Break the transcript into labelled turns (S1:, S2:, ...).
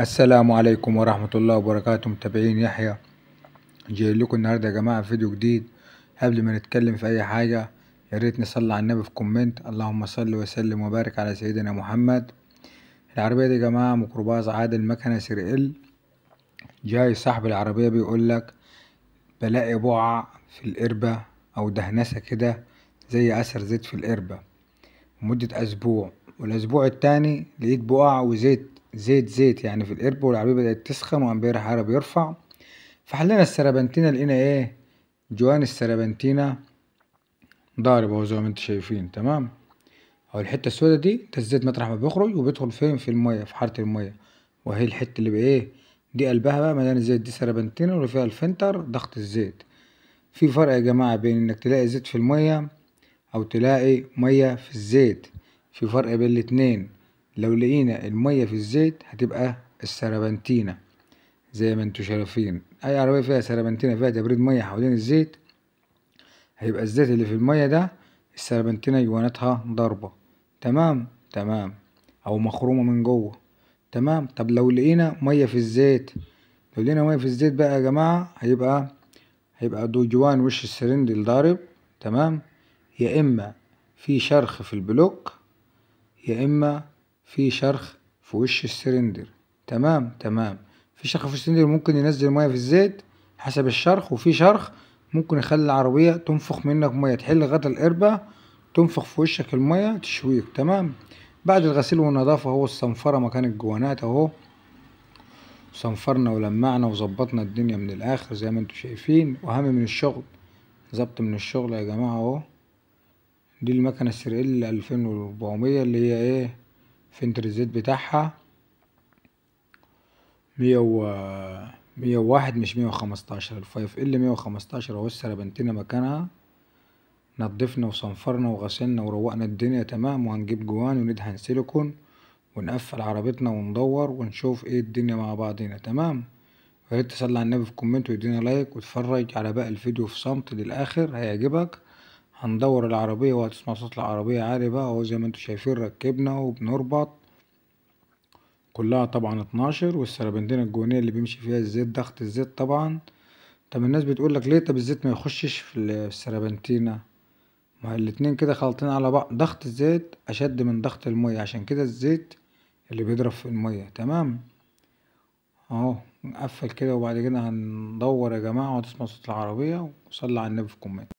S1: السلام عليكم ورحمة الله وبركاته متابعين يحيى جاي لكم النهاردة يا جماعة فيديو جديد قبل ما نتكلم في أي حاجة يا ريت نصلي على النبي في كومنت اللهم صل وسلم وبارك على سيدنا محمد العربية دي يا جماعة ميكروباص عادل مكنة سرقل جاي صاحب العربية بيقول لك بلاقي بقع في القربة أو دهنسة كده زي أثر زيت في القربة مدة أسبوع والأسبوع التاني لقيت بقع وزيت زيت زيت يعني في القرب والعربية بدأت تسخن وأمبير حرارة بيرفع فحلينا السربنتينا لقينا ايه جوان السربنتينا ضارب اهو زي ما انتوا شايفين تمام او الحتة السوداء دي ده الزيت مطرح ما بيخرج وبيدخل فين في المية في حارة المية وهي الحتة اللي بايه دي قلبها بقى مدان الزيت دي سربنتينا واللي فيها الفنتر ضغط الزيت في فرق يا جماعة بين انك تلاقي زيت في المية او تلاقي مية في الزيت في فرق بين الاتنين لو لقينا المية في الزيت هتبقى السربنتينة زي ما انتوا شايفين اي عربية فيها سربنتينة فيها تبريد مية حوالين الزيت هيبقى الزيت اللي في المية ده السربنتينة يوانتها ضربة تمام تمام او مخرومة من جوه تمام طب لو لقينا مية في الزيت لو لقينا مية في الزيت بقى يا جماعة هيبقى هيبقى دوجوان وش السرند الضارب تمام يا اما في شرخ في البلوك يا اما في شرخ في وش السلندر تمام تمام في شرخ في السلندر ممكن ينزل ميه في الزيت حسب الشرخ وفي شرخ ممكن يخلي العربية تنفخ منك ميه تحل غطا القربة تنفخ في وشك الميه تشويك تمام بعد الغسيل والنظافة هو الصنفرة مكان الجوانات اهو صنفرنا ولمعنا وظبطنا الدنيا من الاخر زي ما انتم شايفين واهم من الشغل ظبط من الشغل يا جماعة اهو دي المكنة الفين 2400 اللي هي ايه في الزيت بتاعها مية و مية وواحد مش مية وخمستاشر الفايف ال مية وخمستاشر اهو السربنتينا مكانها نضفنا وصنفرنا وغسلنا وروقنا الدنيا تمام وهنجيب جوان وندهن سيليكون ونقفل عربيتنا وندور ونشوف ايه الدنيا مع بعضينا تمام ياريت تصلي على النبي في كومنت ويدينا لايك وتفرج على باقي الفيديو في صمت للآخر هيعجبك هندور العربية وهتسمع صوت العربية عالي بقى اهو زي ما انتوا شايفين ركبنا وبنربط كلها طبعا اتناشر والسرابندين الجوانية اللي بيمشي فيها الزيت ضغط الزيت طبعا طب الناس بتقول لك ليه طب الزيت ما يخشش في السربنتينة ما الاتنين كده خلطين على بعض ضغط الزيت اشد من ضغط المية عشان كده الزيت اللي بيضرب في المية تمام اهو نقفل كده وبعد كده هندور يا جماعة وتسمع صوت العربية وصلي على النبي في كومنت